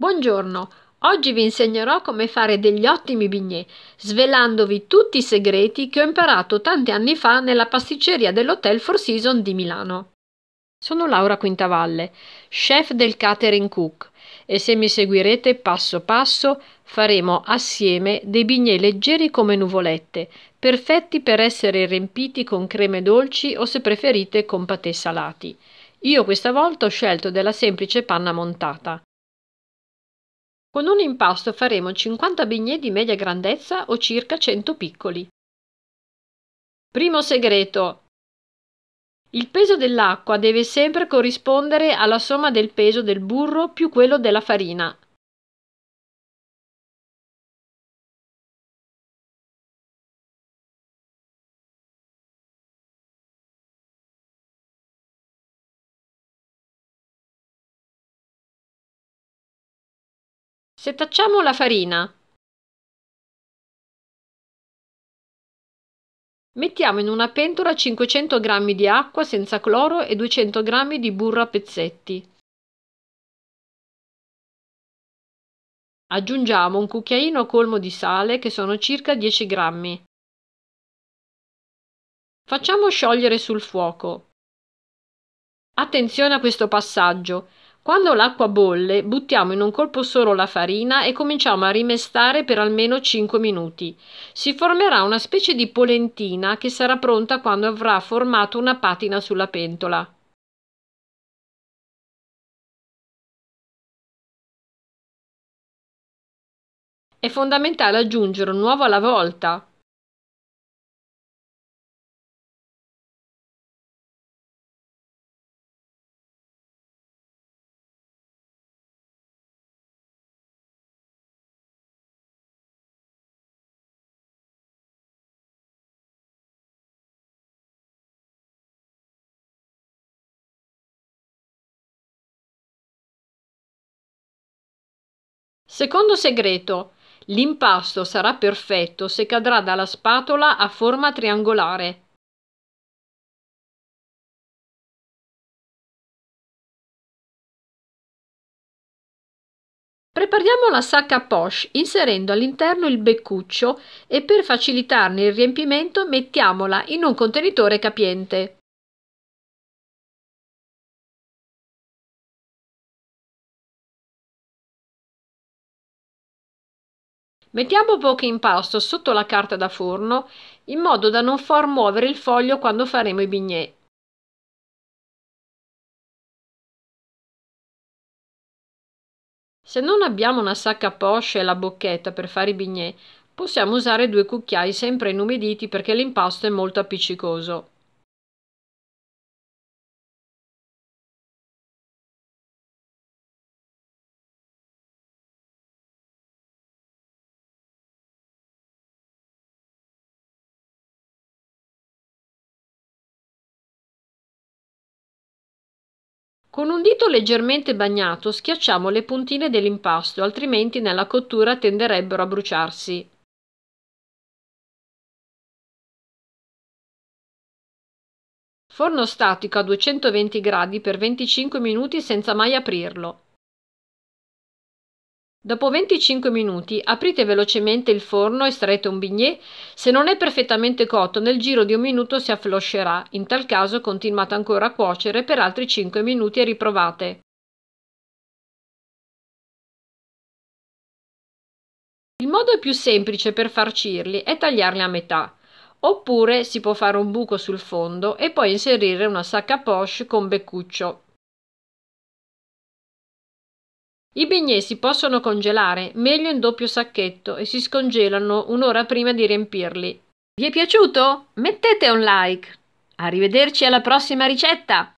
Buongiorno, oggi vi insegnerò come fare degli ottimi bignè, svelandovi tutti i segreti che ho imparato tanti anni fa nella pasticceria dell'Hotel Four Season di Milano. Sono Laura Quintavalle, chef del catering cook e se mi seguirete passo passo faremo assieme dei bignè leggeri come nuvolette, perfetti per essere riempiti con creme dolci o se preferite con patè salati. Io questa volta ho scelto della semplice panna montata. Con un impasto faremo 50 bignè di media grandezza o circa 100 piccoli. Primo segreto. Il peso dell'acqua deve sempre corrispondere alla somma del peso del burro più quello della farina, Se la farina, mettiamo in una pentola 500 g di acqua senza cloro e 200 g di burro a pezzetti. Aggiungiamo un cucchiaino colmo di sale che sono circa 10 g. Facciamo sciogliere sul fuoco. Attenzione a questo passaggio, quando l'acqua bolle, buttiamo in un colpo solo la farina e cominciamo a rimestare per almeno 5 minuti. Si formerà una specie di polentina che sarà pronta quando avrà formato una patina sulla pentola. È fondamentale aggiungere un uovo alla volta, Secondo segreto. L'impasto sarà perfetto se cadrà dalla spatola a forma triangolare. Prepariamo la sacca a poche inserendo all'interno il beccuccio e per facilitarne il riempimento mettiamola in un contenitore capiente. Mettiamo poco impasto sotto la carta da forno in modo da non far muovere il foglio quando faremo i bignè. Se non abbiamo una sacca poche e la bocchetta per fare i bignè, possiamo usare due cucchiai sempre inumiditi perché l'impasto è molto appiccicoso. Con un dito leggermente bagnato schiacciamo le puntine dell'impasto, altrimenti nella cottura tenderebbero a bruciarsi. Forno statico a 220 gradi per 25 minuti senza mai aprirlo. Dopo 25 minuti aprite velocemente il forno e estraete un bignè. Se non è perfettamente cotto, nel giro di un minuto si affloscerà. In tal caso continuate ancora a cuocere per altri 5 minuti e riprovate. Il modo più semplice per farcirli è tagliarli a metà. Oppure si può fare un buco sul fondo e poi inserire una sacca poche con beccuccio. I bignè si possono congelare, meglio in doppio sacchetto, e si scongelano un'ora prima di riempirli. Vi è piaciuto? Mettete un like! Arrivederci alla prossima ricetta!